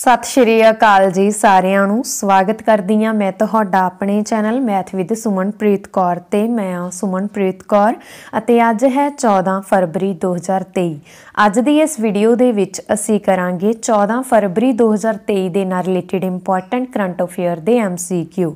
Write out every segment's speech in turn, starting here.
ਸਤਿ ਸ਼੍ਰੀ ਅਕਾਲ ਜੀ ਸਾਰਿਆਂ ਨੂੰ ਸਵਾਗਤ ਕਰਦੀ ਆ ਮੈਂ ਤੁਹਾਡਾ ਆਪਣੇ channel math with Sumanpreet Kaur ਤੇ ਮੈਂ ਆ ਸੁਮਨਪ੍ਰੀਤ ਕੌਰ ਅਤੇ ਅੱਜ ਹੈ 14 ਫਰਵਰੀ 2023 ਅੱਜ ਦੀ ਇਸ ਵੀਡੀਓ ਦੇ ਵਿੱਚ ਅਸੀਂ ਕਰਾਂਗੇ 14 ਫਰਵਰੀ 2023 ਦੇ ਨਾਲ ਰਿਲੇਟਡ ਇੰਪੋਰਟੈਂਟ ਕਰੰਟ ਅਫੇਅਰ ਦੇ MCQ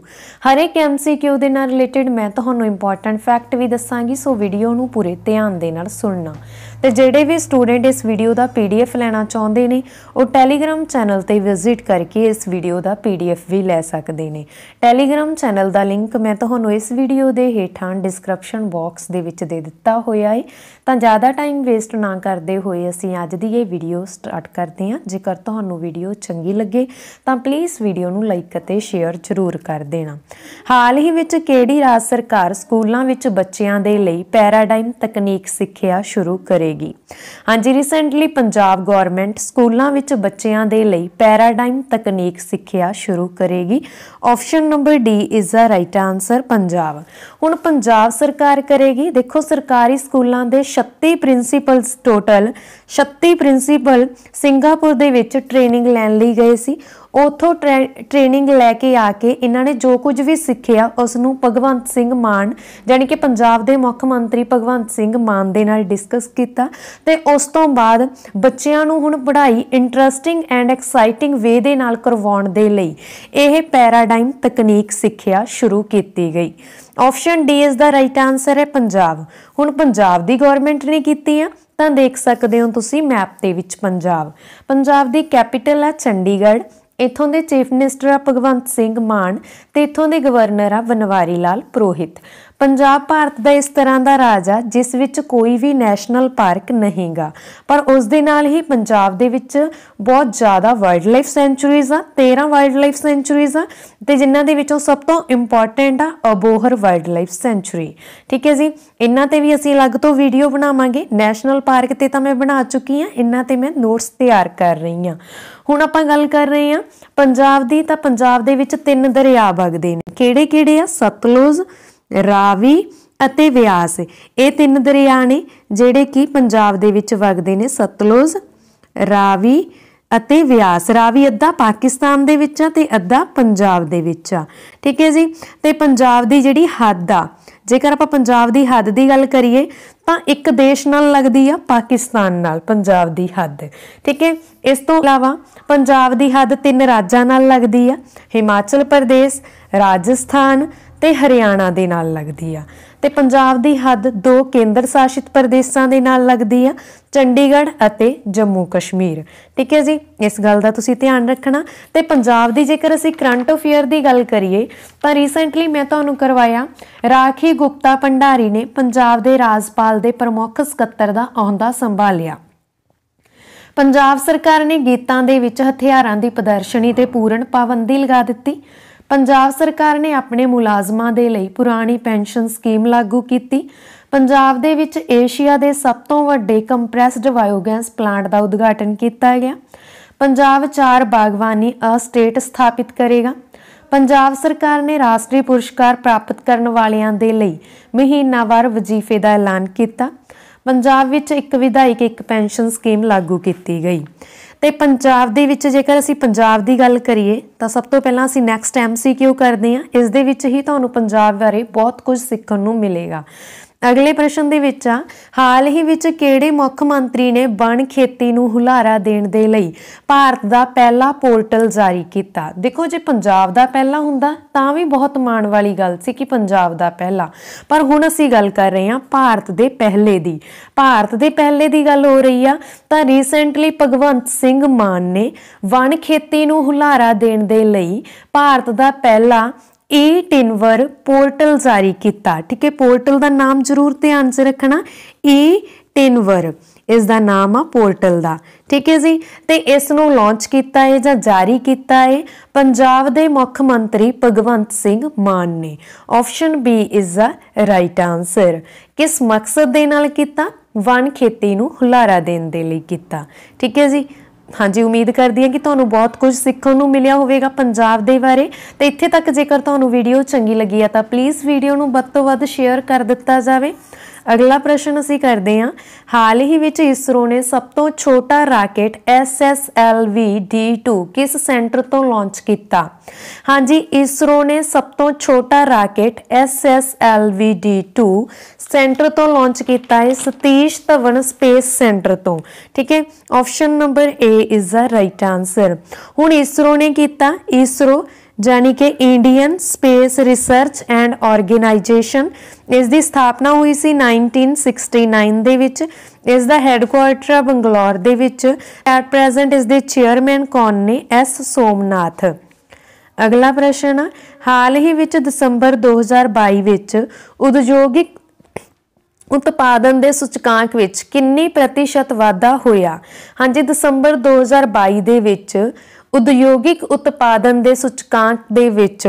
ਹਰੇਕ MCQ ਦੇ ਨਾਲ ਰਿਲੇਟਡ ਮੈਂ ਤੁਹਾਨੂੰ ਇੰਪੋਰਟੈਂਟ ਫੈਕਟ ਵੀ ਦੱਸਾਂਗੀ ਸੋ ਵੀਡੀਓ ਨੂੰ ਪੂਰੇ ਧਿਆਨ ਦੇ ਨਾਲ ਸੁਣਨਾ ਤੇ ਜਿਹੜੇ ਵੀ ਸਟੂਡੈਂਟ ਇਸ ਵੀਡੀਓ ਦਾ ਪੀਡੀਐਫ ਲੈਣਾ ਚਾਹੁੰਦੇ ਨੇ ਉਹ ਟੈਲੀਗ੍ਰam ਚੈਨਲ ਤੇ ਵਿਜ਼ਿਟ ਕਰਕੇ ਇਸ ਵੀਡੀਓ ਦਾ ਪੀਡੀਐਫ ਵੀ ਲੈ ਸਕਦੇ ਨੇ ਟੈਲੀਗ੍ਰam ਚੈਨਲ ਦਾ ਲਿੰਕ ਮੈਂ ਤੁਹਾਨੂੰ ਇਸ ਵੀਡੀਓ ਦੇ ਹੇਠਾਂ ਡਿਸਕ੍ਰਿਪਸ਼ਨ ਬਾਕਸ ਦੇ ਵਿੱਚ ਦੇ ਦਿੱਤਾ ਹੋਇਆ ਹੈ ਤਾਂ ਜ਼ਿਆਦਾ ਟਾਈਮ ਵੇਸਟ ਨਾ ਕਰਦੇ ਹੋਏ ਅਸੀਂ ਅੱਜ ਦੀ ਇਹ ਵੀਡੀਓ ਸਟਾਰਟ ਕਰਦੇ ਹਾਂ ਜੇਕਰ ਤੁਹਾਨੂੰ ਵੀਡੀਓ ਚੰਗੀ ਲੱਗੇ ਤਾਂ ਪਲੀਜ਼ ਵੀਡੀਓ ਨੂੰ ਲਾਈਕ ਅਤੇ ਸ਼ੇਅਰ ਜ਼ਰੂਰ ਕਰ ਦੇਣਾ ਹਾਲ ਹੀ ਵਿੱਚ ਕਿਹੜੀ ਰਾਜ ਸਰਕਾਰ ਸਕੂਲਾਂ ਵਿੱਚ ਬੱਚਿਆਂ ਦੇ ਲਈ ਪੈਰਾਡਾਈਮ ਤਕਨੀਕ ਸਿੱਖਿਆ ਸ਼ੁਰੂ ਕਰੇ ਕਰੇਗੀ ਹਾਂਜੀ ਰੀਸੈਂਟਲੀ ਪੰਜਾਬ ਗਵਰਨਮੈਂਟ ਸਕੂਲਾਂ ਵਿੱਚ ਬੱਚਿਆਂ ਦੇ ਲਈ ਪੈਰਾਡਾਈਮ ਤਕਨੀਕ ਸਿੱਖਿਆ ਸ਼ੁਰੂ ਕਰੇਗੀ option number D is the right answer Punjab ਹੁਣ ਪੰਜਾਬ ਸਰਕਾਰ ਕਰੇਗੀ ਦੇਖੋ ਸਰਕਾਰੀ ਸਕੂਲਾਂ ਦੇ 36 ਪ੍ਰਿੰਸੀਪਲਸ ਟੋਟਲ 36 ਪ੍ਰਿੰਸੀਪਲ ਸਿੰਗਾਪੁਰ ਦੇ ਵਿੱਚ ਟ੍ਰੇਨਿੰਗ ਲੈਣ ਲਈ ਗਏ ਸੀ ਉਥੋਂ ਟ੍ਰੇਨਿੰਗ ਲੈ ਕੇ ਆ ਕੇ ਇਹਨਾਂ ਨੇ ਜੋ ਕੁਝ ਵੀ ਸਿੱਖਿਆ ਉਸ ਨੂੰ ਭਗਵੰਤ ਸਿੰਘ ਮਾਨ ਜਾਨੀ ਕਿ ਪੰਜਾਬ ਦੇ ਮੁੱਖ ਮੰਤਰੀ ਭਗਵੰਤ ਸਿੰਘ ਮਾਨ ਦੇ ਨਾਲ ਡਿਸਕਸ ਕੀਤਾ ਤੇ ਉਸ ਤੋਂ ਬਾਅਦ ਬੱਚਿਆਂ ਨੂੰ ਹੁਣ ਪੜ੍ਹਾਈ ਇੰਟਰਸਟਿੰਗ ਐਂਡ ਐਕਸਾਈਟਿੰਗ ਵੇ ਦੇ ਨਾਲ ਕਰਵਾਉਣ ਦੇ ਲਈ ਇਹ ਪੈਰਾਡਾਈਮ ਤਕਨੀਕ ਸਿੱਖਿਆ ਸ਼ੁਰੂ ਕੀਤੀ ਗਈ ਆਪਸ਼ਨ ਡੀ ਇਸ ਦਾ ਰਾਈਟ ਆਨਸਰ ਹੈ ਪੰਜਾਬ ਹੁਣ ਪੰਜਾਬ ਦੀ ਗਵਰਨਮੈਂਟ ਨੇ ਕੀਤੀ ਆ ਤਾਂ ਦੇਖ ਸਕਦੇ ਹੋ ਤੁਸੀਂ ਮੈਪ ਦੇ ਵਿੱਚ ਪੰਜਾਬ ਪੰਜਾਬ ਦੀ ਕੈਪੀਟਲ ਹੈ ਚੰਡੀਗੜ੍ਹ ਇਥੋਂ ਦੇ ਚੀਫ ਮਿਨਿਸਟਰ ਆ ਭਗਵੰਤ ਸਿੰਘ ਮਾਨ ਤੇ ਇਥੋਂ ਦੇ ਗਵਰਨਰ ਆ ਬਨਵਾਰੀ ਲਾਲ ਪ੍ਰੋਹਿਤ ਪੰਜਾਬ ਭਾਰਤ ਦਾ ਇਸ ਤਰ੍ਹਾਂ ਦਾ ਰਾਜ ਆ ਜਿਸ ਵਿੱਚ ਕੋਈ ਵੀ ਨੈਸ਼ਨਲ ਪਾਰਕ ਨਹੀਂਗਾ ਪਰ ਉਸ ਦੇ ਨਾਲ ਹੀ ਪੰਜਾਬ ਦੇ ਵਿੱਚ ਬਹੁਤ ਜ਼ਿਆਦਾ ਵਾਈਲਡ ਲਾਈਫ ਸੈਂਚਰੀਜ਼ ਆ 13 ਵਾਈਲਡ ਲਾਈਫ ਸੈਂਚਰੀਜ਼ ਆ ਤੇ ਜਿਨ੍ਹਾਂ ਦੇ ਵਿੱਚੋਂ ਸਭ ਤੋਂ ਇੰਪੋਰਟੈਂਟ ਆ ਅਬੋਹਰ ਵਾਈਲਡ ਲਾਈਫ ਸੈਂਚਰੀ ਠੀਕ ਹੈ ਜੀ ਇਹਨਾਂ ਤੇ ਵੀ ਅਸੀਂ ਅਲੱਗ ਤੋਂ ਵੀਡੀਓ ਬਣਾਵਾਂਗੇ ਨੈਸ਼ਨਲ ਪਾਰਕ ਤੇ ਤਾਂ ਮੈਂ ਬਣਾ ਚੁੱਕੀ ਆ ਇਹਨਾਂ ਤੇ ਮੈਂ ਨੋਟਸ ਤਿਆਰ ਕਰ ਰਹੀ ਆ ਹੁਣ ਆਪਾਂ ਗੱਲ ਕਰ ਰਹੇ ਆ ਪੰਜਾਬ ਦੀ ਤਾਂ ਪੰਜਾਬ ਦੇ ਵਿੱਚ ਤਿੰਨ ਦਰਿਆ ਵਗਦੇ ਨੇ ਕਿਹੜੇ ਕਿਹੜੇ ਆ ਸਤਲੁਜ ਰਾਵੀ ਅਤੇ ਵਿਆਸ ਇਹ ਤਿੰਨ ਦਰਿਆ ਨੇ ਜਿਹੜੇ ਕਿ ਪੰਜਾਬ ਦੇ ਵਿੱਚ ਵਗਦੇ ਨੇ ਸਤਲੁਜ ਰਾਵੀ ਅਤੇ ਵਿਆਸ ਰਾਵੀ ਅੱਧਾ ਪਾਕਿਸਤਾਨ ਦੇ ਵਿੱਚ ਆ ਤੇ ਅੱਧਾ ਪੰਜਾਬ ਦੇ ਵਿੱਚ ਆ ਠੀਕ ਹੈ ਜੀ ਤੇ ਪੰਜਾਬ ਦੀ ਜਿਹੜੀ ਹੱਦ ਆ ਜੇਕਰ ਆਪਾਂ ਪੰਜਾਬ ਦੀ ਹੱਦ ਦੀ ਗੱਲ ਕਰੀਏ ਤਾਂ ਇੱਕ ਦੇਸ਼ ਨਾਲ ਲੱਗਦੀ ਆ ਪਾਕਿਸਤਾਨ ਨਾਲ ਪੰਜਾਬ ਦੀ ਹੱਦ ਠੀਕ ਹੈ ਇਸ ਤੋਂ ਇਲਾਵਾ ਪੰਜਾਬ ਦੀ ਹੱਦ ਤਿੰਨ ਰਾਜਾਂ ਨਾਲ ਲੱਗਦੀ ਆ ਹਿਮਾਚਲ ਪ੍ਰਦੇਸ਼ ਰਾਜਸਥਾਨ ਤੇ ਹਰਿਆਣਾ ਦੇ ਨਾਲ ਲੱਗਦੀ ਆ ਤੇ ਪੰਜਾਬ ਦੀ ਹੱਦ ਦੋ ਕੇਂਦਰ ਸ਼ਾਸਿਤ ਪ੍ਰਦੇਸ਼ਾਂ ਦੇ ਨਾਲ ਲੱਗਦੀ ਆ ਚੰਡੀਗੜ੍ਹ ਅਤੇ ਜੰਮੂ ਕਸ਼ਮੀਰ ਠੀਕ ਹੈ ਜੀ ਇਸ ਗੱਲ ਦਾ ਤੁਸੀਂ ਧਿਆਨ ਰੱਖਣਾ ਤੇ ਪੰਜਾਬ ਦੀ ਜੇਕਰ ਅਸੀਂ ਕਰੰਟ ਅਫੇਅਰ ਦੀ ਗੱਲ ਕਰੀਏ ਤਾਂ ਰੀਸੈਂਟਲੀ ਮੈਂ ਤੁਹਾਨੂੰ ਕਰਵਾਇਆ ਰਾਖੀ ਗੁਪਤਾ ਭੰਡਾਰੀ ਨੇ ਪੰਜਾਬ ਦੇ ਰਾਜਪਾਲ ਦੇ ਪ੍ਰਮੁੱਖ ਸਕੱਤਰ ਦਾ ਅਹੁਦਾ ਸੰਭਾਲਿਆ ਪੰਜਾਬ ਸਰਕਾਰ ਨੇ ਗੀਤਾਂ ਦੇ ਵਿੱਚ ਹਥਿਆਰਾਂ ਦੀ ਪ੍ਰਦਰਸ਼ਨੀ ਤੇ ਪੂਰਨ ਪਾਬੰਦੀ ਲਗਾ ਦਿੱਤੀ ਪੰਜਾਬ ਸਰਕਾਰ ਨੇ ਆਪਣੇ ਮੁਲਾਜ਼ਮਾਂ ਦੇ ਲਈ ਪੁਰਾਣੀ ਪੈਨਸ਼ਨ ਸਕੀਮ ਲਾਗੂ ਕੀਤੀ ਪੰਜਾਬ ਦੇ ਵਿੱਚ ਏਸ਼ੀਆ ਦੇ ਸਭ ਤੋਂ ਵੱਡੇ ਕੰਪਰੈਸਡ ਬਾਇਓਗੈਸ ਪਲਾਂਟ ਦਾ ਉਦਘਾਟਨ ਕੀਤਾ ਗਿਆ ਪੰਜਾਬ ਚਾਰ ਬਾਗਵਾਨੀ ਅਸਟੇਟ ਸਥਾਪਿਤ ਕਰੇਗਾ ਪੰਜਾਬ ਸਰਕਾਰ ਨੇ ਰਾਸ਼ਟਰੀ ਪੁਰਸਕਾਰ ਪ੍ਰਾਪਤ ਕਰਨ ਵਾਲਿਆਂ ਦੇ ਲਈ ਮਹੀਨਾਵਾਰ ਵਜ਼ੀਫੇ ਦਾ ਐਲਾਨ ਕੀਤਾ ਪੰਜਾਬ ਵਿੱਚ ਇੱਕ ਵਿਧਾਇਕ ਇੱਕ ਪੈਨਸ਼ਨ ਸਕੀਮ ਲਾਗੂ ਕੀਤੀ ਗਈ ਤੇ ਪੰਜਾਬ ਦੇ ਵਿੱਚ ਜੇਕਰ ਅਸੀਂ ਪੰਜਾਬ ਦੀ ਗੱਲ ਕਰੀਏ ਤਾਂ ਸਭ ਤੋਂ ਪਹਿਲਾਂ ਅਸੀਂ ਨੈਕਸਟ ਐਮਸੀਕਿਊ ਕਰਦੇ ਹਾਂ ਇਸ ਦੇ ਵਿੱਚ ਹੀ ਤੁਹਾਨੂੰ ਪੰਜਾਬ ਬਾਰੇ ਬਹੁਤ ਕੁਝ ਸਿੱਖਣ ਨੂੰ ਮਿਲੇਗਾ ਅਗਲੇ ਪ੍ਰਸ਼ਨ ਦੇ ਵਿੱਚ ਆ ਹਾਲ ਹੀ ਵਿੱਚ ਕਿਹੜੇ ਮੁੱਖ ਮੰਤਰੀ ਨੇ ਬਣ ਖੇਤੀ ਨੂੰ ਹੁਲਾਰਾ ਦੇਣ ਦੇ ਲਈ ਭਾਰਤ ਦਾ ਪਹਿਲਾ ਪੋਰਟਲ ਜਾਰੀ ਕੀਤਾ ਦੇਖੋ ਜੇ ਪੰਜਾਬ ਦਾ ਪਹਿਲਾ ਹੁੰਦਾ ਤਾਂ ਵੀ ਬਹੁਤ ਮਾਣ ਵਾਲੀ ਗੱਲ ਸੀ ਕਿ ਪੰਜਾਬ ਦਾ ਪਹਿਲਾ ਪਰ ਹੁਣ ਅਸੀਂ ਗੱਲ ਕਰ ਰਹੇ ਹਾਂ ਭਾਰਤ ਦੇ ਪਹਿਲੇ ਦੀ ਭਾਰਤ ਦੇ ਪਹਿਲੇ ਦੀ ਗੱਲ ਹੋ ਰਹੀ ਆ ਤਾਂ ਰੀਸੈਂਟਲੀ ਭਗਵੰਤ ਸਿੰਘ ਮਾਨ ਨੇ ਵਣ ਖੇਤੀ ਨੂੰ ਹੁਲਾਰਾ ਦੇਣ ਦੇ ਲਈ ਭਾਰਤ ਦਾ ਪਹਿਲਾ ਏ ਟਿਨਵਰ ਪੋਰਟਲ ਜਾਰੀ ਕੀਤਾ ਠੀਕ ਹੈ ਪੋਰਟਲ ਦਾ ਨਾਮ ਜ਼ਰੂਰ ਧਿਆਨ 'ਚ ਰੱਖਣਾ ਏ ਟਿਨਵਰ ਇਸ ਦਾ ਨਾਮ ਆ ਪੋਰਟਲ ਦਾ ਠੀਕ ਹੈ ਜੀ ਤੇ ਇਸ ਨੂੰ ਲਾਂਚ ਕੀਤਾ ਹੈ ਜਾਂ ਜਾਰੀ ਕੀਤਾ ਹੈ ਪੰਜਾਬ ਦੇ ਮੁੱਖ ਮੰਤਰੀ ਭਗਵੰਤ ਸਿੰਘ ਮਾਨ ਨੇ option B is the right answer ਕਿਸ ਮਕਸਦ ਦੇ ਨਾਲ ਕੀਤਾ ਵਨ ਖੇਤੀ ਨੂੰ ਹੁਲਾਰਾ ਦੇਣ ਦੇ ਲਈ ਕੀਤਾ ਠੀਕ ਹੈ ਜੀ ਹਾਂਜੀ ਉਮੀਦ ਕਰਦੀ ਹਾਂ ਕਿ ਤੁਹਾਨੂੰ ਬਹੁਤ ਕੁਝ ਸਿੱਖਣ ਨੂੰ ਮਿਲਿਆ ਹੋਵੇਗਾ ਪੰਜਾਬ ਦੇ ਬਾਰੇ ਤੇ ਇੱਥੇ ਤੱਕ ਜੇਕਰ ਤੁਹਾਨੂੰ ਵੀਡੀਓ ਚੰਗੀ ਲੱਗੀ ਆ ਤਾਂ ਪਲੀਜ਼ ਵੀਡੀਓ ਨੂੰ ਵੱਧ ਤੋਂ ਵੱਧ ਸ਼ੇਅਰ ਕਰ ਦਿੱਤਾ ਜਾਵੇ ਅਗਲਾ ਪ੍ਰਸ਼ਨ ਅਸੀਂ ਕਰਦੇ ਹਾਂ ਹਾਲ ਹੀ ਵਿੱਚ ਇਸਰੋ ਨੇ ਸਭ ਤੋਂ ਛੋਟਾ ਰਾਕੇਟ SSLV D2 ਕਿਸ ਸੈਂਟਰ ਤੋਂ ਲਾਂਚ ਕੀਤਾ ਹਾਂਜੀ ਇਸਰੋ ਨੇ ਸਭ ਤੋਂ ਛੋਟਾ ਰਾਕੇਟ SSLV D2 ਸੈਂਟਰ ਤੋਂ ਲਾਂਚ ਕੀਤਾ ਹੈ ਸਤੀਸ਼ ਧਵਨ ਸਪੇਸ ਸੈਂਟਰ ਤੋਂ ਠੀਕ ਹੈ option number A is the right answer ਹੁਣ ਇਸਰੋ ਨੇ ਕੀਤਾ ਇਸਰੋ ਜਾਨੀ ਕਿ Indian space research and organisation ਇਸ ਦੀ ਸਥਾਪਨਾ ਹੋਈ ਸੀ 1969 ਦੇ ਵਿੱਚ ਇਸ ਦਾ ਹੈੱਡਕੁਆਰਟਰ ਬੰਗਲੌਰ ਦੇ ਵਿੱਚ ਐਟ ਪ੍ਰੈਜ਼ੈਂਟ ਇਸ ਦੇ ਚੇਅਰਮੈਨ ਕੌਣ ਨੇ ਐਸ ਸੋਮਨਾਥ ਅਗਲਾ ਪ੍ਰਸ਼ਨ ਹਾਲ ਹੀ ਵਿੱਚ ਦਸੰਬਰ 2022 ਵਿੱਚ ਉਦਯੋਗਿਕ ਉਤਪਾਦਨ ਦੇ ਸੂਚਕਾਂਕ ਵਿੱਚ ਕਿੰਨੀ ਪ੍ਰਤੀਸ਼ਤ ਵਾਧਾ ਹੋਇਆ ਹਾਂਜੀ ਦਸੰਬਰ 2022 ਦੇ ਵਿੱਚ ਉਦਯੋਗਿਕ ਉਤਪਾਦਨ ਦੇ ਸੂਚਕਾਂਕ ਦੇ ਵਿੱਚ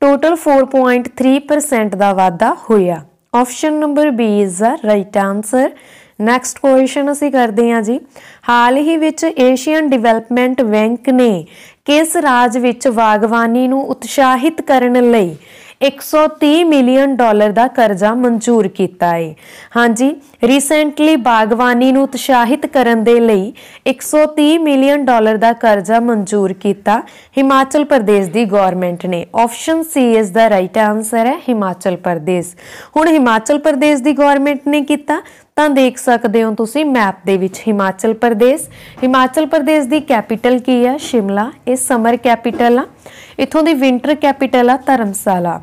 ਟੋਟਲ 4.3% ਦਾ ਵਾਧਾ ਹੋਇਆ option number B is the right answer next question ਅਸੀਂ ਕਰਦੇ ਹਾਂ ਜੀ ਹਾਲ ਹੀ ਵਿੱਚ ਏਸ਼ੀਅਨ ਡਿਵੈਲਪਮੈਂਟ ਬੈਂਕ ਨੇ ਕਿਸ ਰਾਜ ਵਿੱਚ ਬਾਗਵਾਨੀ ਨੂੰ ਉਤਸ਼ਾਹਿਤ ਕਰਨ ਲਈ 130 ਮਿਲੀਅਨ ਡਾਲਰ ਦਾ ਕਰਜ਼ਾ ਮਨਜ਼ੂਰ ਕੀਤਾ ਹੈ ਹਾਂਜੀ ਰੀਸੈਂਟਲੀ ਬਾਗਵਾਨੀ ਨੂੰ ਉਤਸ਼ਾਹਿਤ ਕਰਨ ਦੇ ਲਈ 130 ਮਿਲੀਅਨ ਡਾਲਰ ਦਾ ਕਰਜ਼ਾ ਮਨਜ਼ੂਰ ਕੀਤਾ ਹਿਮਾਚਲ ਪ੍ਰਦੇਸ਼ ਦੀ ਗਵਰਨਮੈਂਟ ਨੇ option C is the right answer ਹੈ ਹਿਮਾਚਲ ਪ੍ਰਦੇਸ਼ ਹੁਣ ਹਿਮਾਚਲ ਪ੍ਰਦੇਸ਼ ਦੀ ਗਵਰਨਮੈਂਟ ਨੇ ਕੀਤਾ ਤਾਂ ਦੇਖ ਸਕਦੇ ਹੋ ਤੁਸੀਂ ਮੈਪ ਦੇ ਵਿੱਚ ਹਿਮਾਚਲ ਪ੍ਰਦੇਸ਼ ਹਿਮਾਚਲ ਪ੍ਰਦੇਸ਼ ਦੀ ਕੈਪੀਟਲ ਕੀ ਹੈ ਸ਼ਿਮਲਾ ਇਹ ਸਮਰ ਕੈਪੀਟਲ ਆ ਇਥੋਂ ਦੀ ਵਿంటర్ ਕੈਪੀਟਲ ਆ ਧਰਮਸ਼ਾਲਾ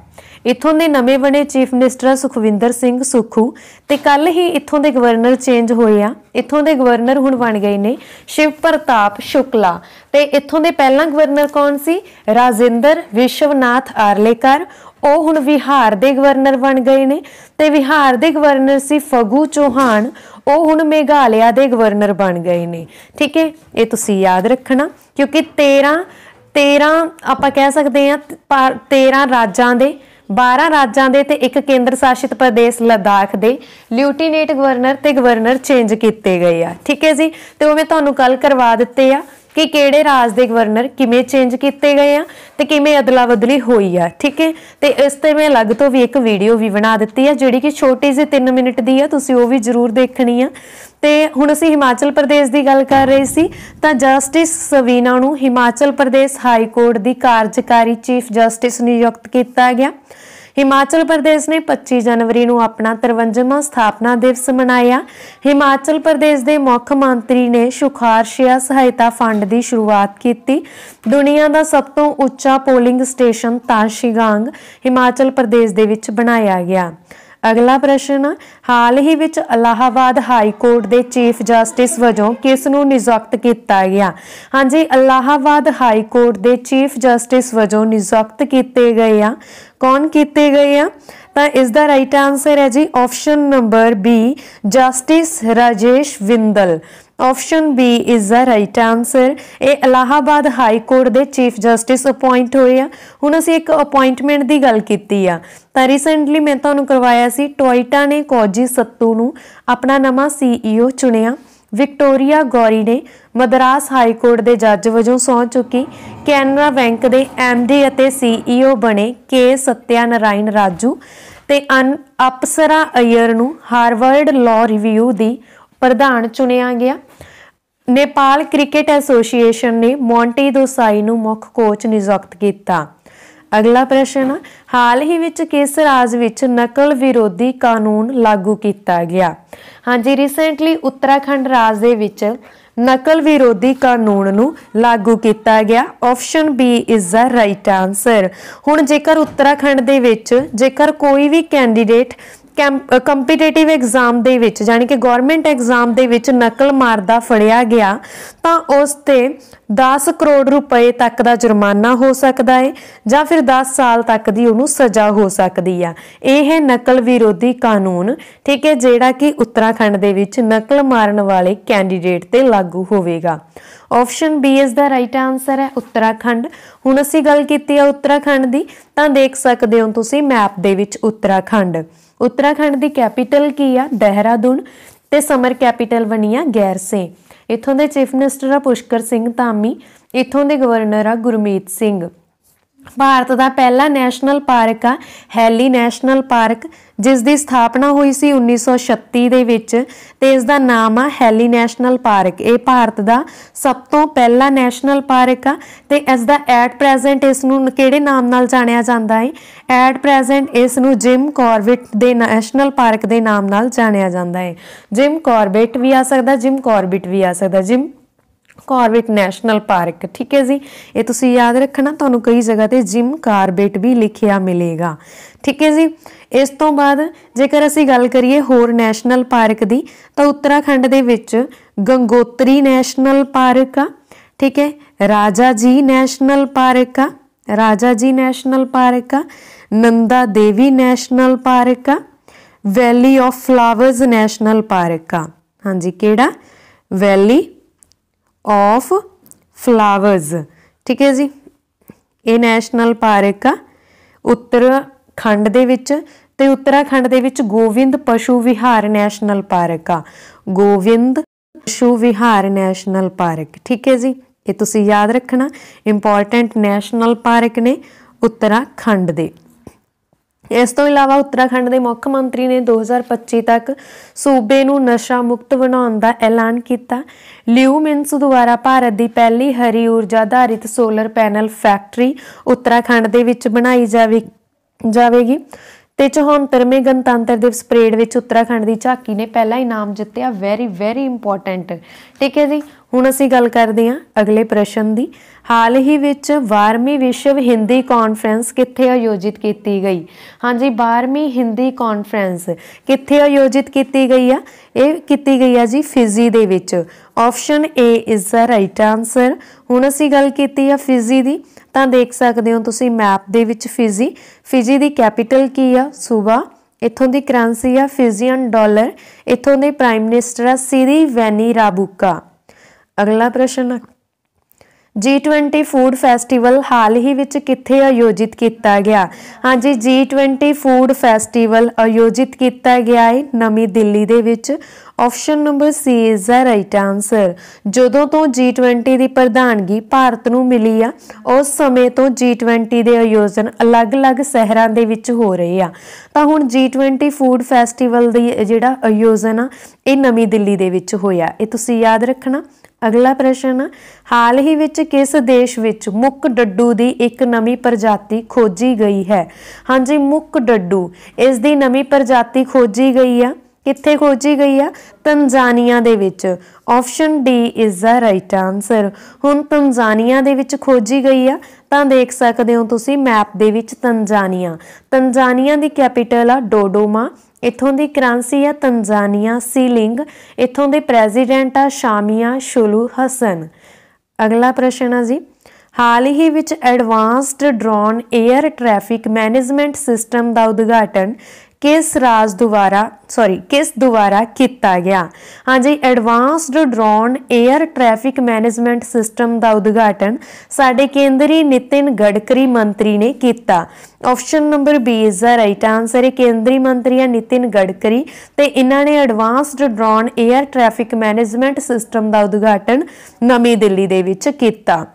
ਇਥੋਂ ਦੇ ਨਵੇਂ ਬਣੇ ਚੀਫ ਮਿਨਿਸਟਰ ਸੁਖਵਿੰਦਰ ਸਿੰਘ ਸੁਖੂ ਤੇ ਕੱਲ ਹੀ ਇਥੋਂ ਦੇ ਗਵਰਨਰ ਚੇਂਜ ਹੋਏ ਆ ਇਥੋਂ ਦੇ ਗਵਰਨਰ ਹੁਣ ਬਣ ਗਏ ਨੇ ਸ਼ਿਵ ਪ੍ਰਤਾਪ ਸ਼ੁਕਲਾ ਤੇ ਇਥੋਂ ਦੇ ਪਹਿਲਾ ਗਵਰਨਰ ਕੌਣ ਸੀ ਰਾਜਿੰਦਰ ਵਿਸ਼ਵਨਾਥ ਆਰਲੇਕਰ ਉਹ ਹੁਣ ਵਿਹਾਰ ਦੇ ਗਵਰਨਰ ਬਣ ਗਏ ਨੇ ਤੇ ਵਿਹਾਰ ਦੇ ਗਵਰਨਰ ਸੀ ਫਗੂ ਚੋਹਾਨ ਉਹ ਹੁਣ ਮੇਘਾਲਿਆ ਦੇ ਗਵਰਨਰ ਬਣ ਗਏ ਨੇ ਠੀਕ ਹੈ ਇਹ ਤੁਸੀਂ ਯਾਦ ਰੱਖਣਾ ਕਿਉਂਕਿ 13 13 ਆਪਾਂ ਕਹਿ ਸਕਦੇ ਆ 13 ਰਾਜਾਂ ਦੇ 12 ਰਾਜਾਂ ਦੇ ਤੇ ਇੱਕ ਕੇਂਦਰ ਸ਼ਾਸਿਤ ਪ੍ਰਦੇਸ਼ ਲਦਾਖ ਦੇ ਲਿਊਟੀਨੇਟ ਗਵਰਨਰ ਤੇ ਗਵਰਨਰ ਚੇਂਜ ਕੀਤੇ ਗਏ ਆ ਠੀਕ ਹੈ ਜੀ ਤੇ ਉਹ ਮੈਂ ਤੁਹਾਨੂੰ ਕੱਲ ਕਰਵਾ ਦਿੱਤੇ ਆ ਕਿ ਕਿਹੜੇ ਰਾਜ ਦੇ ਗਵਰਨਰ ਕਿਵੇਂ ਚੇਂਜ ਕੀਤੇ ਗਏ ਆ ਤੇ ਕਿਵੇਂ ਅਦਲਾ ਬਦਲੀ ਹੋਈ ਆ ਠੀਕ ਹੈ ਤੇ ਇਸ ਤੇ ਮੈਂ ਅਲੱਗ ਤੋਂ ਵੀ ਇੱਕ ਵੀਡੀਓ ਵੀ ਬਣਾ ਦਿੱਤੀ ਆ ਜਿਹੜੀ ਕਿ ਛੋਟੀ ਜਿਹੀ 3 ਮਿੰਟ ਦੀ ਆ ਤੁਸੀਂ ਉਹ ਵੀ ਜ਼ਰੂਰ ਦੇਖਣੀ ਆ ਤੇ ਹੁਣ ਅਸੀਂ ਹਿਮਾਚਲ ਪ੍ਰਦੇਸ਼ ਦੀ ਗੱਲ ਕਰ ਰਹੇ ਸੀ ਤਾਂ ਜਸਟਿਸ ਸਵੀਨਾ ਨੂੰ ਹਿਮਾਚਲ ਪ੍ਰਦੇਸ਼ ਹਾਈ ਕੋਰਟ ਦੀ ਕਾਰਜਕਾਰੀ ਚੀਫ ਜਸਟਿਸ ਨਿਯੁਕਤ ਕੀਤਾ ਗਿਆ ਹਿਮਾਚਲ ਪ੍ਰਦੇਸ਼ ਨੇ 25 ਜਨਵਰੀ ਨੂੰ ਆਪਣਾ 53ਵਾਂ ਸਥਾਪਨਾ ਦਿਵਸ ਮਨਾਇਆ ਹਿਮਾਚਲ ਪ੍ਰਦੇਸ਼ ਦੇ ਮੁੱਖ ਮੰਤਰੀ ਨੇ ਸ਼ੁਖਾਰਸ਼ਿਆ ਸਹਾਇਤਾ ਫੰਡ ਦੀ ਸ਼ੁਰੂਆਤ ਕੀਤੀ ਦੁਨੀਆ ਦਾ ਸਭ ਤੋਂ ਉੱਚਾ ਪੋਲਿੰਗ ਸਟੇਸ਼ਨ ਤਾਸ਼ੀਗਾਂਗ ਹਿਮਾਚਲ ਪ੍ਰਦੇਸ਼ ਦੇ ਵਿੱਚ ਬਣਾਇਆ ਗਿਆ ਅਗਲਾ ਪ੍ਰਸ਼ਨ ਹਾਲ ਹੀ ਵਿੱਚ ਅਲਾਹਾਬਾਦ ਹਾਈ ਕੋਰਟ ਦੇ ਚੀਫ ਜਸਟਿਸ ਵਜੋਂ ਕਿਸ ਨੂੰ ਨਿਯੁਕਤ ਕੀਤਾ ਗਿਆ ਹਾਂਜੀ ਅਲਾਹਾਬਾਦ ਹਾਈ ਕੋਰਟ ਦੇ ਚੀਫ ਜਸਟਿਸ ਵਜੋਂ ਨਿਯੁਕਤ ਕੀਤੇ ਗਏ ਆ ਕੌਣ ਕੀਤੇ ਗਏ ਆ ਤਾਂ ਇਸ ਦਾ ਰਾਈਟ ਆਨਸਰ ਹੈ ਜੀ option number B justice Rajesh Bindal option B is the right answer ਇਹ ਇਲਾਹਾਬਾਦ ਹਾਈ ਕੋਰਟ ਦੇ ਚੀਫ ਜਸਟਿਸ ਅਪਾਇੰਟ ਹੋਏ ਆ ਹੁਣ ਅਸੀਂ ਇੱਕ ਅਪਾਇੰਟਮੈਂਟ ਦੀ ਗੱਲ ਕੀਤੀ ਆ ਤਾਂ ਰੀਸੈਂਟਲੀ ਮੈਂ ਤੁਹਾਨੂੰ ਕਰਵਾਇਆ ਸੀ ਟੋਇਟਾ ਨੇ ਕੋਜੀ ਸੱਤੂ ਨੂੰ ਆਪਣਾ ਨਵਾਂ ਸੀਈਓ e ਚੁਣਿਆ ਵਿਕਟੋਰੀਆ ਗੌਰੀ ਨੇ ਮਦਰਾਸ ਹਾਈ ਕੋਰਟ ਦੇ ਜੱਜ ਵਜੋਂ ਸੌਂ ਚੁੱਕੀ ਕੈਨਰਾ ਬੈਂਕ ਦੇ ਐਮਡੀ ਅਤੇ ਸੀਈਓ e ਬਣੇ ਕੇ ਸਤਿਆ ਨਰਾਇਣ ਰਾਜੂ ਤੇ ਅਨ ਅਪਸਰਾ ਅਯਰ ਨੂੰ ਹਾਰਵਰਡ ਲਾਅ ਰਿਵਿਊ ਦੀ ਪ੍ਰਧਾਨ ਚੁਣਿਆ ਗਿਆ ਨੇਪਾਲ ਕ੍ਰਿਕਟ ਐਸੋਸੀਏਸ਼ਨ ਨੇ ਮੌਂਟੀ ਦੋਸਾਈ ਨੂੰ ਮੁੱਖ ਕੋਚ ਨਿਯੁਕਤ ਕੀਤਾ ਅਗਲਾ ਪ੍ਰਸ਼ਨ ਹਾਲ ਹੀ ਵਿੱਚ ਕਿਸ ਰਾਜ ਵਿੱਚ ਨਕਲ ਵਿਰੋਧੀ ਕਾਨੂੰਨ ਲਾਗੂ ਕੀਤਾ ਗਿਆ ਹਾਂਜੀ ਰੀਸੈਂਟਲੀ ਉੱਤਰਾਖੰਡ ਰਾਜ ਦੇ ਵਿੱਚ ਨਕਲ ਵਿਰੋਧੀ ਕਾਨੂੰਨ ਨੂੰ ਲਾਗੂ ਕੀਤਾ ਗਿਆ option B is the right answer ਹੁਣ ਜੇਕਰ ਉੱਤਰਾਖੰਡ ਦੇ ਵਿੱਚ ਜੇਕਰ ਕੋਈ ਵੀ ਕੈਂਡੀਡੇਟ ਕੰਪੀਟੀਟਿਵ ਐਗਜ਼ਾਮ ਦੇ ਵਿੱਚ ਜਾਨੀ ਕਿ ਗਵਰਨਮੈਂਟ ਐਗਜ਼ਾਮ ਦੇ ਵਿੱਚ ਨਕਲ ਮਾਰਦਾ ਫੜਿਆ ਗਿਆ ਤਾਂ ਉਸ ਤੇ 10 ਕਰੋੜ ਰੁਪਏ ਤੱਕ ਦਾ ਜੁਰਮਾਨਾ ਹੋ ਸਕਦਾ ਹੈ ਜਾਂ ਫਿਰ 10 ਸਾਲ ਤੱਕ ਦੀ ਉਹਨੂੰ ਸਜ਼ਾ ਹੋ ਸਕਦੀ ਆ ਇਹ ਹੈ ਨਕਲ ਵਿਰੋਧੀ ਕਾਨੂੰਨ ਠੀਕ ਹੈ ਜਿਹੜਾ ਕਿ ਉੱਤਰਾਖੰਡ ਦੇ ਵਿੱਚ ਨਕਲ ਮਾਰਨ ਵਾਲੇ ਕੈਂਡੀਡੇਟ ਤੇ ਲਾਗੂ ਹੋਵੇਗਾ ਆਪਸ਼ਨ ਬੀ ਇਸ ਦਾ ਰਾਈਟ ਆਨਸਰ ਹੈ ਉੱਤਰਾਖੰਡ ਹੁਣ ਅਸੀਂ ਗੱਲ ਕੀਤੀ ਆ ਉੱਤਰਾਖੰਡ ਦੀ ਤਾਂ ਦੇਖ ਸਕਦੇ ਹੋ ਤੁਸੀਂ ਮੈਪ ਦੇ ਵਿੱਚ ਉੱਤਰਾਖੰਡ ਉੱਤਰਾਖੰਡ ਦੀ ਕੈਪੀਟਲ ਕੀ ਆ ਦਹਰਾਦੂਨ ਤੇ ਸਮਰ ਕੈਪੀਟਲ ਬਣੀ ਆ ਗੈਰਸੇ ਇਥੋਂ ਦੇ ਚੀਫ ਮਿਨਿਸਟਰ ਆ ਪੁਸ਼ਕਰ ਸਿੰਘ ਧਾਮੀ ਇਥੋਂ ਦੇ ਗਵਰਨਰ ਆ ਗੁਰਮੀਤ ਸਿੰਘ ਭਾਰਤ ਦਾ ਪਹਿਲਾ ਨੈਸ਼ਨਲ ਪਾਰਕ ਆ ਹੈਲੀ ਨੈਸ਼ਨਲ ਪਾਰਕ ਜਿਸ ਦੀ ਸਥਾਪਨਾ ਹੋਈ ਸੀ 1936 ਦੇ ਵਿੱਚ ਤੇ ਇਸ ਦਾ ਨਾਮ ਆ ਹੈਲੀ ਨੈਸ਼ਨਲ ਪਾਰਕ ਇਹ ਭਾਰਤ ਦਾ ਸਭ ਤੋਂ ਪਹਿਲਾ ਨੈਸ਼ਨਲ ਪਾਰਕ ਆ ਤੇ ਇਸ ਦਾ ਐਟ ਪ੍ਰੈਜ਼ੈਂਟ ਇਸ ਨੂੰ ਕਿਹੜੇ ਨਾਮ ਨਾਲ ਜਾਣਿਆ ਜਾਂਦਾ ਹੈ ਐਟ ਪ੍ਰੈਜ਼ੈਂਟ ਇਸ ਨੂੰ ਜਿਮ ਕਾਰਬਿਟ ਦੇ ਨੈਸ਼ਨਲ ਪਾਰਕ ਦੇ ਨਾਮ ਨਾਲ ਜਾਣਿਆ ਜਾਂਦਾ ਹੈ ਜਿਮ ਕਾਰਬਿਟ ਵੀ ਆ ਸਕਦਾ ਜਿਮ ਕਾਰਬਿਟ ਵੀ ਆ ਸਕਦਾ ਜਿਮ ਕਾਰਬੇਟ ਨੈਸ਼ਨਲ ਪਾਰਕ ਠੀਕ ਹੈ ਜੀ ਇਹ ਤੁਸੀਂ ਯਾਦ ਰੱਖਣਾ ਤੁਹਾਨੂੰ ਕਈ ਜਗ੍ਹਾ ਤੇ ਜਿਮ ਕਾਰਬੇਟ ਵੀ ਲਿਖਿਆ ਮਿਲੇਗਾ ਠੀਕ ਹੈ ਜੀ ਇਸ ਤੋਂ ਬਾਅਦ ਜੇਕਰ ਅਸੀਂ ਗੱਲ ਕਰੀਏ ਹੋਰ ਨੈਸ਼ਨਲ ਪਾਰਕ ਦੀ ਤਾਂ ਉੱਤਰਾਖੰਡ ਦੇ ਵਿੱਚ ਗੰਗੋਤਰੀ ਨੈਸ਼ਨਲ ਪਾਰਕ ਆ ਠੀਕ ਹੈ ਰਾਜਾ ਜੀ ਨੈਸ਼ਨਲ ਪਾਰਕ ਆ ਰਾਜਾ ਜੀ ਨੈਸ਼ਨਲ ਪਾਰਕ ਆ ਨੰਦਾ ਦੇਵੀ ਨੈਸ਼ਨਲ ਪਾਰਕ ਆ valley of flowers national park ਆ ਹਾਂਜੀ ਕਿਹੜਾ ਵੈਲੀ ਆਫ ਫਲਾਵਰਸ ਠੀਕ ਹੈ ਜੀ ਇਹ ਨੈਸ਼ਨਲ ਪਾਰਕ ਆ ਉੱਤਰਾਖੰਡ ਦੇ ਵਿੱਚ ਤੇ ਉੱਤਰਾਖੰਡ ਦੇ ਵਿੱਚ ਗੋਵਿੰਦ ਪਸ਼ੂ ਵਿਹਾਰ ਨੈਸ਼ਨਲ ਪਾਰਕ ਆ ਗੋਵਿੰਦ ਪਸ਼ੂ ਵਿਹਾਰ ਨੈਸ਼ਨਲ ਪਾਰਕ ਠੀਕ ਹੈ ਜੀ ਇਹ ਤੁਸੀਂ ਯਾਦ ਰੱਖਣਾ ਇੰਪੋਰਟੈਂਟ ਨੈਸ਼ਨਲ ਪਾਰਕ ਨੇ ਉੱਤਰਾਖੰਡ ਦੇ ਇਸ ਤੋਂ ਇਲਾਵਾ ਉੱਤਰਾਖੰਡ ਦੇ ਮੁੱਖ ਮੰਤਰੀ ਨੇ 2025 ਤੱਕ ਸੂਬੇ ਨੂੰ ਨਸ਼ਾ ਮੁਕਤ ਬਣਾਉਣ ਦਾ ਐਲਾਨ ਕੀਤਾ ਲਿਊਮਿਨਸ ਦੁਆਰਾ ਭਾਰਤ ਦੀ ਪਹਿਲੀ ਹਰੀ ਊਰਜਾ ਆਧਾਰਿਤ ਸੋਲਰ ਪੈਨਲ ਫੈਕਟਰੀ ਉੱਤਰਾਖੰਡ ਦੇ ਵਿੱਚ ਬਣਾਈ ਜਾਵੇਗੀ ਤੇ 74ਵੇਂ ਗਣਤੰਤਰ ਦਿਵਸ ਪਰੇਡ ਵਿੱਚ ਉੱਤਰਾਖੰਡ ਦੀ ਝਾਕੀ ਨੇ ਪਹਿਲਾ ਇਨਾਮ ਜਿੱਤਿਆ ਵੈਰੀ ਵੈਰੀ ਇੰਪੋਰਟੈਂਟ ਠੀਕ ਹੈ ਜੀ ਹੁਣ ਅਸੀਂ ਗੱਲ ਕਰਦੇ ਹਾਂ ਅਗਲੇ ਪ੍ਰਸ਼ਨ ਦੀ ਹਾਲ ਹੀ ਵਿੱਚ 12ਵੀਂ ਵਿਸ਼ਵ ਹਿੰਦੀ ਕਾਨਫਰੰਸ ਕਿੱਥੇ ਆਯੋਜਿਤ ਕੀਤੀ ਗਈ ਹਾਂਜੀ 12ਵੀਂ ਹਿੰਦੀ ਕਾਨਫਰੰਸ ਕਿੱਥੇ ਆਯੋਜਿਤ ਕੀਤੀ ਗਈ ਆ ਇਹ ਕੀਤੀ ਗਈ ਆ ਜੀ ਫਿਜੀ ਦੇ ਵਿੱਚ option A is the right answer ਹੁਣ ਅਸੀਂ ਗੱਲ ਕੀਤੀ ਆ ਫਿਜੀ ਦੀ ਤਾਂ ਦੇਖ ਸਕਦੇ ਹੋ ਤੁਸੀਂ ਮੈਪ ਦੇ ਵਿੱਚ ਫਿਜੀ ਫਿਜੀ ਦੀ ਕੈਪੀਟਲ ਕੀ ਆ ਸੂਬਾ ਇਥੋਂ ਦੀ ਕਰੰਸੀ ਆ ਫਿਜ਼ੀਅਨ ਡਾਲਰ ਇਥੋਂ ਦੇ ਪ੍ਰਾਈਮ ਮਿਨਿਸਟਰ ਆ ਸੀਰੀ ਵੈਨੀ ਰਾਬੂਕਾ ਅਗਲਾ ਪ੍ਰਸ਼ਨ ਆ G20 ਫੂਡ ਫੈਸਟੀਵਲ ਹਾਲ ਹੀ ਵਿੱਚ ਕਿੱਥੇ ਆਯੋਜਿਤ ਕੀਤਾ ਗਿਆ ਹਾਂਜੀ G20 ਫੂਡ ਫੈਸਟੀਵਲ ਆਯੋਜਿਤ ਕੀਤਾ ਗਿਆ ਹੈ ਨਵੀਂ ਦਿੱਲੀ ਦੇ ਵਿੱਚ option number C is the right answer ਜਦੋਂ ਤੋਂ G20 ਦੀ ਪ੍ਰਧਾਨਗੀ ਭਾਰਤ ਨੂੰ ਮਿਲੀ ਆ ਉਸ ਸਮੇਂ ਤੋਂ G20 ਦੇ ਆਯੋਜਨ ਅਲੱਗ-ਅਲੱਗ ਸ਼ਹਿਰਾਂ ਦੇ ਵਿੱਚ ਹੋ ਰਹੇ ਆ ਤਾਂ ਹੁਣ G20 ਫੂਡ ਫੈਸਟੀਵਲ ਦੀ ਜਿਹੜਾ ਆਯੋਜਨ ਆ ਇਹ ਨਵੀਂ ਦਿੱਲੀ ਦੇ ਵਿੱਚ ਹੋਇਆ ਇਹ ਤੁਸੀਂ ਯਾਦ ਰੱਖਣਾ ਅਗਲਾ ਪ੍ਰਸ਼ਨ ਹਾਲ ਹੀ ਵਿੱਚ ਕਿਸ ਦੇਸ਼ ਵਿੱਚ ਮੁੱਕ ਡੱਡੂ ਦੀ ਇੱਕ ਨਵੀਂ ਪ੍ਰਜਾਤੀ ਖੋਜੀ ਗਈ ਹੈ ਹਾਂਜੀ ਮੁੱਕ ਡੱਡੂ ਇਸ ਦੀ ਨਵੀਂ ਪ੍ਰਜਾਤੀ ਖੋਜੀ ਗਈ ਆ ਕਿੱਥੇ ਖੋਜੀ ਗਈ ਆ ਤਨਜ਼ਾਨੀਆ ਦੇ ਵਿੱਚ option D is the right answer ਹੁਣ ਤਨਜ਼ਾਨੀਆ ਦੇ ਵਿੱਚ ਖੋਜੀ ਗਈ ਆ ਤਾਂ ਦੇਖ ਸਕਦੇ ਹੋ ਤੁਸੀਂ ਮੈਪ ਦੇ ਵਿੱਚ ਤਨਜ਼ਾਨੀਆ ਤਨਜ਼ਾਨੀਆ ਦੀ ਕੈਪੀਟਲ ਆ ਡੋਡੋਮਾ ਇਥੋਂ ਦੀ ਕਰੰਸੀ ਆ ਤੰਜ਼ਾਨੀਆ ਸੀਲਿੰਗ ਇਥੋਂ ਦੇ ਪ੍ਰੈਜ਼ੀਡੈਂਟ ਆ ਸ਼ਾਮੀਆ ਸ਼ੁਲੂ ਹਸਨ ਅਗਲਾ ਪ੍ਰਸ਼ਨ ਆ ਜੀ ਹਾਲ ਹੀ ਵਿੱਚ advanced drone air traffic management system ਦਾ ਉਦਘਾਟਨ ਕਿਸ ਰਾਜ ਦੁਆਰਾ ਸੌਰੀ ਕਿਸ ਦੁਆਰਾ ਕੀਤਾ ਗਿਆ ਹਾਂਜੀ advanced drone air traffic management system ਦਾ ਉਦਘਾਟਨ ਸਾਡੇ ਕੇਂਦਰੀ ਨਿਤਿਨ ਗਡਕਰੀ ਮੰਤਰੀ ਨੇ ਕੀਤਾ ਆਪਸ਼ਨ ਨੰਬਰ B ਇਸ ਦਾ ਰਾਈਟ ਆਨਸਰ ਹੈ ਕੇਂਦਰੀ ਮੰਤਰੀ ਆ ਨਿਤਿਨ ਗਡਕਰੀ ਤੇ ਇਹਨਾਂ ਨੇ advanced drone air traffic management system ਦਾ ਉਦਘਾਟਨ ਨਵੀਂ ਦਿੱਲੀ ਦੇ ਵਿੱਚ ਕੀਤਾ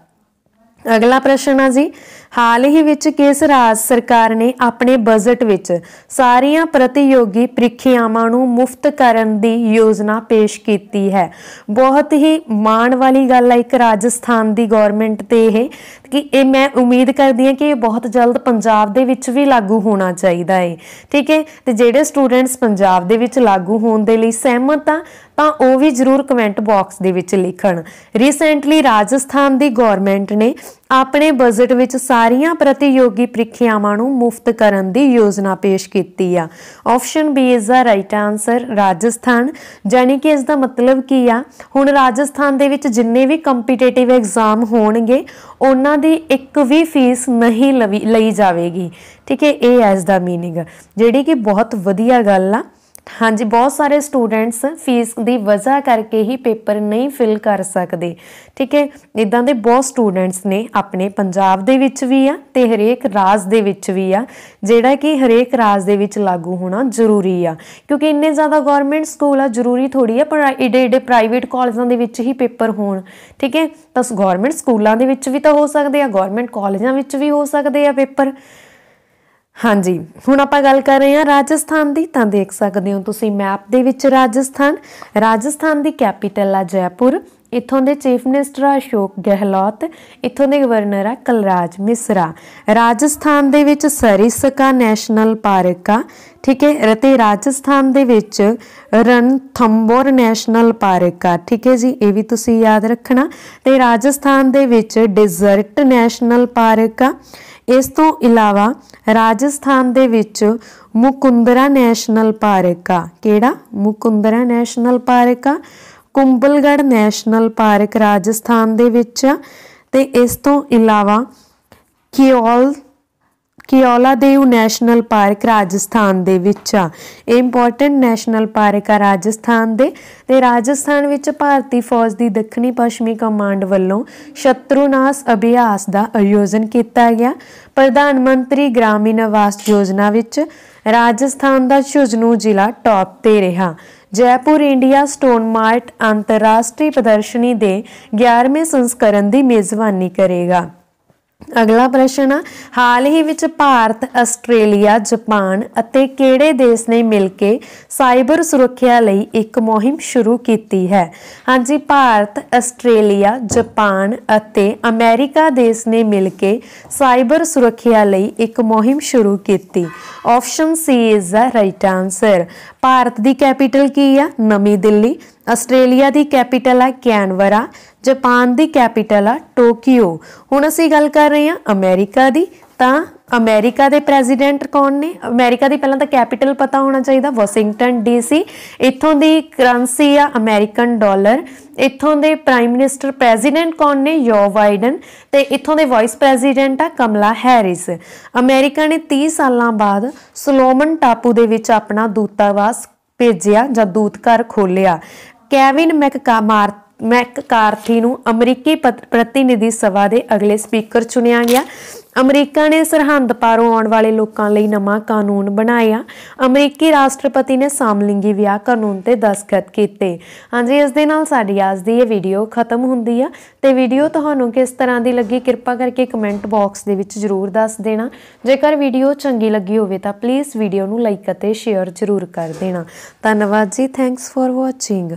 ਅਗਲਾ ਪ੍ਰਸ਼ਨ ਆ ਜੀ ਹਾਲ ਹੀ ਵਿੱਚ ਕੇਸ ਰਾਜ ਸਰਕਾਰ ਨੇ ਆਪਣੇ ਬਜਟ ਵਿੱਚ ਸਾਰੀਆਂ ਪ੍ਰਤੀਯੋਗੀ ਪ੍ਰੀਖਿਆਵਾਂ ਨੂੰ ਮੁਫਤ ਕਰਨ ਦੀ ਯੋਜਨਾ ਪੇਸ਼ ਕੀਤੀ ਹੈ ਬਹੁਤ ਹੀ ਮਾਣ ਵਾਲੀ ਗੱਲ ਹੈ ਇੱਕ ਰਾਜਸਥਾਨ ਦੀ ਗਵਰਨਮੈਂਟ ਤੇ ਇਹ ਕਿ ਇਹ ਮੈਂ ਉਮੀਦ ਕਰਦੀ ਹਾਂ ਕਿ ਇਹ ਬਹੁਤ ਜਲਦ ਪੰਜਾਬ ਦੇ ਵਿੱਚ ਵੀ ਲਾਗੂ ਹੋਣਾ ਚਾਹੀਦਾ ਹੈ ਠੀਕ ਹੈ ਤੇ ਜਿਹੜੇ ਸਟੂਡੈਂਟਸ ਪੰਜਾਬ ਦੇ ਵਿੱਚ ਲਾਗੂ ਹੋਣ ਦੇ ਲਈ ਸਹਿਮਤ ਆ ਤਾਂ ਉਹ ਵੀ ਜ਼ਰੂਰ ਕਮੈਂਟ ਬਾਕਸ ਦੇ ਵਿੱਚ ਲਿਖਣ ਰੀਸੈਂਟਲੀ ਰਾਜਸਥਾਨ ਦੀ ਗਵਰਨਮੈਂਟ ਨੇ ਆਪਣੇ ਬਜਟ ਵਿੱਚ ਸਾਰੀਆਂ ਪ੍ਰਤੀਯੋਗੀ ਪ੍ਰੀਖਿਆਵਾਂ ਨੂੰ ਮੁਫਤ ਕਰਨ ਦੀ ਯੋਜਨਾ ਪੇਸ਼ ਕੀਤੀ ਆ option B is the right answer Rajasthan ਜਾਨੀ ਕਿ ਇਸ ਦਾ ਮਤਲਬ ਕੀ ਆ ਹੁਣ ਰਾਜਸਥਾਨ ਦੇ ਵਿੱਚ ਜਿੰਨੇ ਵੀ ਕੰਪੀਟੀਟਿਵ ਐਗਜ਼ਾਮ ਹੋਣਗੇ ਉਹਨਾਂ ਦੀ ਇੱਕ ਵੀ ਫੀਸ ਨਹੀਂ ਲਈ ਜਾਵੇਗੀ ਠੀਕ ਹੈ ਇਹ ਐਸ ਦਾ ਮੀਨਿੰਗ ਜਿਹੜੀ ਕਿ ਬਹੁਤ ਵਧੀਆ ਗੱਲ ਆ ਹਾਂਜੀ ਬਹੁਤ ਸਾਰੇ ਸਟੂਡੈਂਟਸ ਫੀਸ ਦੀ ਵਜ੍ਹਾ ਕਰਕੇ ਹੀ ਪੇਪਰ ਨਹੀਂ ਫਿਲ ਕਰ ਸਕਦੇ ਠੀਕ ਹੈ ਇਦਾਂ ਦੇ ਬਹੁਤ ਸਟੂਡੈਂਟਸ ਨੇ ਆਪਣੇ ਪੰਜਾਬ ਦੇ ਵਿੱਚ ਵੀ ਆ ਤੇ ਹਰੇਕ ਰਾਜ ਦੇ ਵਿੱਚ ਵੀ ਆ ਜਿਹੜਾ ਕਿ ਹਰੇਕ ਰਾਜ ਦੇ ਵਿੱਚ ਲਾਗੂ ਹੋਣਾ ਜ਼ਰੂਰੀ ਆ ਕਿਉਂਕਿ ਇੰਨੇ ਜ਼ਿਆਦਾ ਗਵਰਨਮੈਂਟ ਸਕੂਲ ਆ ਜ਼ਰੂਰੀ ਥੋੜੀ ਆ ਪਰ ਇਡੇ ਇਡੇ ਪ੍ਰਾਈਵੇਟ ਕਾਲਜਾਂ ਦੇ ਵਿੱਚ ਹੀ ਪੇਪਰ ਹੋਣ ਠੀਕ ਹੈ ਤਾਂ ਗਵਰਨਮੈਂਟ ਸਕੂਲਾਂ ਦੇ ਵਿੱਚ ਵੀ ਤਾਂ ਹੋ ਸਕਦੇ ਆ ਗਵਰਨਮੈਂਟ ਕਾਲਜਾਂ ਵਿੱਚ ਵੀ ਹੋ ਸਕਦੇ ਆ ਪੇਪਰ ਹਾਂਜੀ ਹੁਣ ਆਪਾਂ ਗੱਲ ਕਰ ਰਹੇ ਹਾਂ ਰਾਜਸਥਾਨ ਦੀ ਤਾਂ ਦੇਖ ਸਕਦੇ ਹੋ ਤੁਸੀਂ ਮੈਪ ਦੇ ਵਿੱਚ ਰਾਜਸਥਾਨ ਰਾਜਸਥਾਨ ਦੀ ਕੈਪੀਟਲ ਆ ਜੈਪੁਰ ਇਥੋਂ ਦੇ ਚੀਫ ਮਿਨਿਸਟਰ ਆ ਅਸ਼ੋਕ ਗਹਿਲੋਤ ਇਥੋਂ ਦੇ ਗਵਰਨਰ ਆ ਕਲਰਾਜ ਮਿਸਰਾ ਰਾਜਸਥਾਨ ਦੇ ਵਿੱਚ ਸਰਿਸਕਾ ਨੈਸ਼ਨਲ ਪਾਰਕ ਆ ਠੀਕ ਹੈ ਰਤੇ ਰਾਜਸਥਾਨ ਦੇ ਵਿੱਚ ਰਣਥੰਬੋਰ ਨੈਸ਼ਨਲ ਪਾਰਕ ਆ ਠੀਕ ਹੈ ਜੀ ਇਹ ਵੀ ਤੁਸੀਂ ਯਾਦ ਰੱਖਣਾ ਤੇ ਰਾਜਸਥਾਨ ਦੇ ਵਿੱਚ ਡਿਜ਼ਰਟ ਨੈਸ਼ਨਲ ਪਾਰਕ ਆ ਇਸ ਤੋਂ ਇਲਾਵਾ ਰਾਜਸਥਾਨ ਦੇ ਵਿੱਚ ਮੁਕੁੰਦਰਾ ਨੈਸ਼ਨਲ ਪਾਰਕ ਆ ਕਿਹੜਾ ਮੁਕੁੰਦਰਾ ਨੈਸ਼ਨਲ ਪਾਰਕ ਆ ਕੁੰਬਲਗੜ ਨੈਸ਼ਨਲ ਪਾਰਕ ਰਾਜਸਥਾਨ ਦੇ ਵਿੱਚ ਤੇ ਇਸ ਤੋਂ ਇਲਾਵਾ ਕਿਓਲ Keoladeo national park Rajasthan ਦੇ ਵਿੱਚ ਆ ਇਹ ਇੰਪੋਰਟੈਂਟ ਨੈਸ਼ਨਲ ਪਾਰਕ ਆ ਰਾਜਸਥਾਨ ਦੇ ਤੇ ਰਾਜਸਥਾਨ ਵਿੱਚ ਭਾਰਤੀ ਫੌਜ ਦੀ ਦੱਖਣੀ ਪੱਛਮੀ ਕਮਾਂਡ ਵੱਲੋਂ ਸ਼ਤਰੂਨਾਸ ਅਭਿਆਸ ਦਾ ਆਯੋਜਨ ਕੀਤਾ ਗਿਆ ਪ੍ਰਧਾਨ ਮੰਤਰੀ ਗ੍ਰਾਮੀਣ ਆਵਾਸ ਯੋਜਨਾ ਵਿੱਚ ਰਾਜਸਥਾਨ ਦਾ ਝੁਜਨੂ ਜ਼ਿਲ੍ਹਾ ਟੌਪ ਤੇ ਰਿਹਾ ਜੈਪੁਰ ਇੰਡੀਆ ਸਟੋਨ ਮਾਰਟ ਅੰਤਰਰਾਸ਼ਟਰੀ ਪ੍ਰਦਰਸ਼ਨੀ ਦੇ 11ਵੇਂ ਸੰਸਕਰਨ ਦੀ ਮੇਜ਼ਬਾਨੀ ਕਰੇਗਾ ਅਗਲਾ ਪ੍ਰਸ਼ਨ ਹਾਲ ਹੀ ਵਿੱਚ ਭਾਰਤ ਆਸਟ੍ਰੇਲੀਆ ਜਾਪਾਨ ਅਤੇ ਕਿਹੜੇ ਦੇਸ਼ ਨੇ ਮਿਲ ਕੇ ਸਾਈਬਰ ਸੁਰੱਖਿਆ ਲਈ ਇੱਕ ਮੁਹਿੰਮ ਸ਼ੁਰੂ ਕੀਤੀ ਹੈ ਹਾਂਜੀ ਭਾਰਤ ਆਸਟ੍ਰੇਲੀਆ ਜਾਪਾਨ ਅਤੇ ਅਮਰੀਕਾ ਦੇਸ਼ ਨੇ ਮਿਲ ਕੇ ਸਾਈਬਰ ਸੁਰੱਖਿਆ ਲਈ ਇੱਕ ਮੁਹਿੰਮ ਸ਼ੁਰੂ ਕੀਤੀ option C is the right answer Bharat ਦੀ ਕੈਪੀਟਲ ਕੀ ਆ ਨਵੀਂ ਦਿੱਲੀ ਆਸਟ੍ਰੇਲੀਆ ਦੀ ਕੈਪੀਟਲ ਆ ਕੈਨਵਰਾ ਜਾਪਾਨ ਦੀ ਕੈਪੀਟਲ ਆ ਟੋਕੀਓ ਹੁਣ ਅਸੀਂ ਗੱਲ ਕਰ ਰਹੇ ਹਾਂ ਅਮਰੀਕਾ ਦੀ ਤਾਂ ਅਮਰੀਕਾ ਦੇ ਪ੍ਰੈਜ਼ੀਡੈਂਟ ਕੌਣ ਨੇ ਅਮਰੀਕਾ ਦੀ ਪਹਿਲਾਂ ਤਾਂ ਕੈਪੀਟਲ ਪਤਾ ਹੋਣਾ ਚਾਹੀਦਾ ਵਾਸ਼ਿੰਗਟਨ ਡੀਸੀ ਇੱਥੋਂ ਦੀ ਕਰੰਸੀ ਆ ਅਮਰੀਕਨ ਡਾਲਰ ਇੱਥੋਂ ਦੇ ਪ੍ਰਾਈਮ ਮਿਨਿਸਟਰ ਪ੍ਰੈਜ਼ੀਡੈਂਟ ਕੌਣ ਨੇ ਜੋ ਬਾਈਡਨ ਤੇ ਇੱਥੋਂ ਦੇ ਵਾਈਸ ਪ੍ਰੈਜ਼ੀਡੈਂਟ ਆ ਕਮਲਾ ਹੈਰਿਸ ਅਮਰੀਕਾ ਨੇ 30 ਸਾਲਾਂ ਬਾਅਦ ਸਲੋਮਨ ਟਾਪੂ ਦੇ ਵਿੱਚ ਆਪਣਾ ਦੂਤਾਵਾਸ ਭੇਜਿਆ ਜਾਂ ਦੂਤਘਰ ਖੋਲਿਆ ਕੈਵਿਨ ਮੈਕਕਾਮਾਰਟ ਮੈਕ ਕਾਰਥੀ ਨੂੰ ਅਮਰੀਕੀ ਪ੍ਰਤੀਨਿਧੀ ਸਭਾ ਦੇ ਅਗਲੇ ਸਪੀਕਰ ਚੁਣਿਆ ਗਿਆ ਅਮਰੀਕਾ ਨੇ ਸਰਹੰਦ ਪਾਰੋਂ ਆਉਣ ਵਾਲੇ ਲੋਕਾਂ ਲਈ ਨਵਾਂ ਕਾਨੂੰਨ ਬਣਾਇਆ ਅਮਰੀਕੀ ਰਾਸ਼ਟਰਪਤੀ ਨੇ ਸਾਮਲਿੰਗੀ ਵਿਆਹ ਕਾਨੂੰਨ ਤੇ ਦਸਖਤ ਕੀਤੇ ਹਾਂਜੀ ਇਸ ਦੇ ਨਾਲ ਸਾਡੀ ਅੱਜ ਦੀ ਇਹ ਵੀਡੀਓ ਖਤਮ ਹੁੰਦੀ ਆ ਤੇ ਵੀਡੀਓ ਤੁਹਾਨੂੰ ਕਿਸ ਤਰ੍ਹਾਂ ਦੀ ਲੱਗੀ ਕਿਰਪਾ ਕਰਕੇ ਕਮੈਂਟ ਬਾਕਸ ਦੇ ਵਿੱਚ ਜਰੂਰ ਦੱਸ ਦੇਣਾ ਜੇਕਰ ਵੀਡੀਓ ਚੰਗੀ ਲੱਗੀ ਹੋਵੇ ਤਾਂ ਪਲੀਜ਼ ਵੀਡੀਓ ਨੂੰ ਲਾਈਕ ਅਤੇ ਸ਼ੇਅਰ ਜਰੂਰ ਕਰ ਦੇਣਾ ਧੰਨਵਾਦ ਜੀ ਥੈਂਕਸ ਫॉर ਵਾਚਿੰਗ